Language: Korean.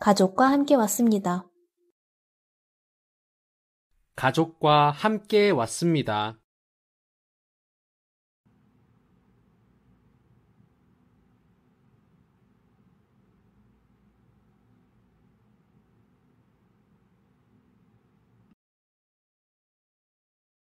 가족과 함께 왔습니다. 가족과 함께 왔습니다.